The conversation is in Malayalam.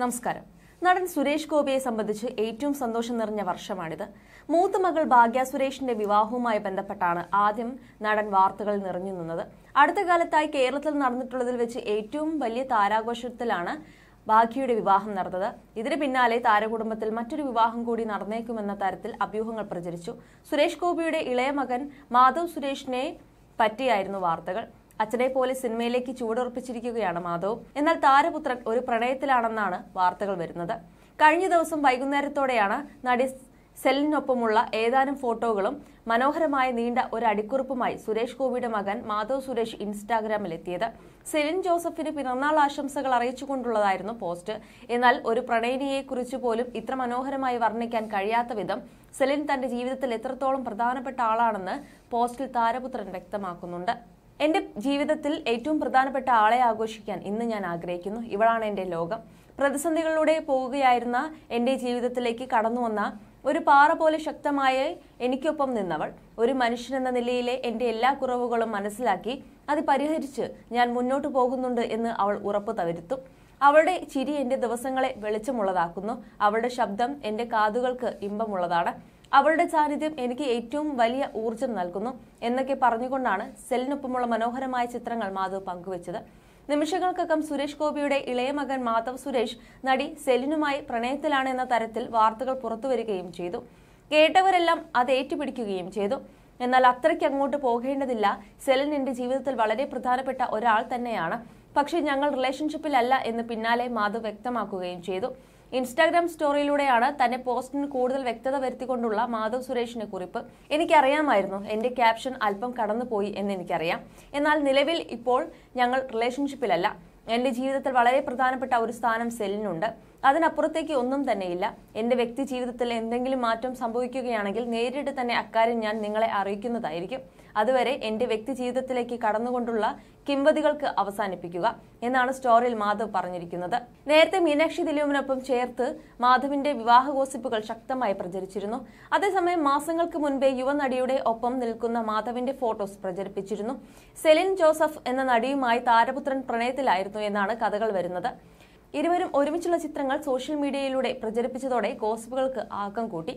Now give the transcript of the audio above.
നമസ്കാരം നടൻ സുരേഷ് ഗോപിയെ സംബന്ധിച്ച് ഏറ്റവും സന്തോഷം നിറഞ്ഞ വർഷമാണിത് മൂത്ത മകൾ ഭാഗ്യ സുരേഷിന്റെ വിവാഹവുമായി ബന്ധപ്പെട്ടാണ് ആദ്യം നടൻ വാർത്തകൾ നിറഞ്ഞു നിന്നത് അടുത്ത കാലത്തായി കേരളത്തിൽ നടന്നിട്ടുള്ളതിൽ വെച്ച് ഏറ്റവും വലിയ താരാഘോഷത്തിലാണ് ഭാഗ്യയുടെ വിവാഹം നടന്നത് ഇതിന് പിന്നാലെ താരകുടുംബത്തിൽ മറ്റൊരു വിവാഹം കൂടി നടന്നേക്കുമെന്ന തരത്തിൽ അഭ്യൂഹങ്ങൾ പ്രചരിച്ചു സുരേഷ് ഗോപിയുടെ ഇളയ മകൻ മാധവ് സുരേഷിനെ പറ്റിയായിരുന്നു വാർത്തകൾ അച്ഛനെ പോലെ സിനിമയിലേക്ക് ചുവടുറപ്പിച്ചിരിക്കുകയാണ് മാധവ് എന്നാൽ താരപുത്രൻ ഒരു പ്രണയത്തിലാണെന്നാണ് വാർത്തകൾ വരുന്നത് കഴിഞ്ഞ ദിവസം വൈകുന്നേരത്തോടെയാണ് നടി സെല്ലിനൊപ്പമുള്ള ഏതാനും ഫോട്ടോകളും മനോഹരമായ നീണ്ട ഒരു അടിക്കുറിപ്പുമായി സുരേഷ് ഗോപിയുടെ മകൻ മാധവ് സുരേഷ് ഇൻസ്റ്റാഗ്രാമിൽ എത്തിയത് സെലിൻ ജോസഫിന് പിറന്നാൾ ആശംസകൾ അറിയിച്ചുകൊണ്ടുള്ളതായിരുന്നു പോസ്റ്റ് എന്നാൽ ഒരു പ്രണയിനിയെക്കുറിച്ച് പോലും ഇത്ര മനോഹരമായി വർണ്ണിക്കാൻ കഴിയാത്ത വിധം സെലിൻ തന്റെ ജീവിതത്തിൽ എത്രത്തോളം പ്രധാനപ്പെട്ട ആളാണെന്ന് പോസ്റ്റിൽ താരപുത്രൻ വ്യക്തമാക്കുന്നുണ്ട് എൻ്റെ ജീവിതത്തിൽ ഏറ്റവും പ്രധാനപ്പെട്ട ആളെ ആഘോഷിക്കാൻ ഇന്ന് ഞാൻ ആഗ്രഹിക്കുന്നു ഇവളാണ് എൻ്റെ ലോകം പ്രതിസന്ധികളിലൂടെ പോവുകയായിരുന്ന എൻ്റെ ജീവിതത്തിലേക്ക് കടന്നു വന്ന ഒരു പാറ പോലെ ശക്തമായ എനിക്കൊപ്പം നിന്നവൾ ഒരു എന്ന നിലയിലെ എൻ്റെ എല്ലാ കുറവുകളും മനസ്സിലാക്കി അത് പരിഹരിച്ച് ഞാൻ മുന്നോട്ട് പോകുന്നുണ്ട് എന്ന് അവൾ ഉറപ്പ് തവരുത്തും അവളുടെ ചിരി എൻ്റെ ദിവസങ്ങളെ വെളിച്ചമുള്ളതാക്കുന്നു അവളുടെ ശബ്ദം എൻ്റെ കാതുകൾക്ക് ഇമ്പമുള്ളതാണ് അവളുടെ സാന്നിധ്യം എനിക്ക് ഏറ്റവും വലിയ ഊർജം നൽകുന്നു എന്നൊക്കെ പറഞ്ഞുകൊണ്ടാണ് സെല്ലിനൊപ്പമുള്ള മനോഹരമായ ചിത്രങ്ങൾ മാധവ് പങ്കുവച്ചത് നിമിഷങ്ങൾക്കകം സുരേഷ് ഗോപിയുടെ ഇളയ മകൻ മാധവ് സുരേഷ് നടി സെലിനുമായി പ്രണയത്തിലാണ് എന്ന തരത്തിൽ വാർത്തകൾ പുറത്തുവരികയും ചെയ്തു കേട്ടവരെല്ലാം അത് ഏറ്റുപിടിക്കുകയും ചെയ്തു എന്നാൽ അത്രയ്ക്ക് അങ്ങോട്ട് പോകേണ്ടതില്ല സെലിൻ എന്റെ ജീവിതത്തിൽ വളരെ പ്രധാനപ്പെട്ട ഒരാൾ തന്നെയാണ് പക്ഷേ ഞങ്ങൾ റിലേഷൻഷിപ്പിലല്ല എന്ന് പിന്നാലെ മാധവ് വ്യക്തമാക്കുകയും ചെയ്തു ഇൻസ്റ്റാഗ്രാം സ്റ്റോറിയിലൂടെയാണ് തന്റെ പോസ്റ്റിന് കൂടുതൽ വ്യക്തത വരുത്തിക്കൊണ്ടുള്ള മാധവ് സുരേഷിന്റെ കുറിപ്പ് എനിക്കറിയാമായിരുന്നു എന്റെ ക്യാപ്ഷൻ അല്പം കടന്നുപോയി എന്ന് എനിക്കറിയാം എന്നാൽ നിലവിൽ ഇപ്പോൾ ഞങ്ങൾ റിലേഷൻഷിപ്പിലല്ല എൻ്റെ ജീവിതത്തിൽ വളരെ പ്രധാനപ്പെട്ട ഒരു സ്ഥാനം സെല്ലിനുണ്ട് അതിനപ്പുറത്തേക്ക് ഒന്നും തന്നെയില്ല എൻ്റെ വ്യക്തി ജീവിതത്തിൽ എന്തെങ്കിലും മാറ്റം സംഭവിക്കുകയാണെങ്കിൽ നേരിട്ട് തന്നെ അക്കാര്യം ഞാൻ നിങ്ങളെ അറിയിക്കുന്നതായിരിക്കും അതുവരെ എൻ്റെ വ്യക്തി ജീവിതത്തിലേക്ക് കടന്നുകൊണ്ടുള്ള കിംവതികൾക്ക് അവസാനിപ്പിക്കുക എന്നാണ് സ്റ്റോറിൽ മാധവ് പറഞ്ഞിരിക്കുന്നത് നേരത്തെ മീനാക്ഷി ദിലീപിനൊപ്പം ചേർത്ത് മാധവിന്റെ വിവാഹ ഗോസിപ്പുകൾ ശക്തമായി പ്രചരിച്ചിരുന്നു അതേസമയം മാസങ്ങൾക്ക് മുൻപേ യുവനടിയുടെ ഒപ്പം നിൽക്കുന്ന മാധവിന്റെ ഫോട്ടോസ് പ്രചരിപ്പിച്ചിരുന്നു സെലിൻ ജോസഫ് എന്ന നടിയുമായി താരപുത്രൻ പ്രണയത്തിലായിരുന്നു എന്നാണ് കഥകൾ വരുന്നത് ഇരുവരും ഒരുമിച്ചുള്ള ചിത്രങ്ങൾ സോഷ്യൽ മീഡിയയിലൂടെ പ്രചരിപ്പിച്ചതോടെ ഗോസിപ്പുകൾക്ക് ആക്കം കൂട്ടി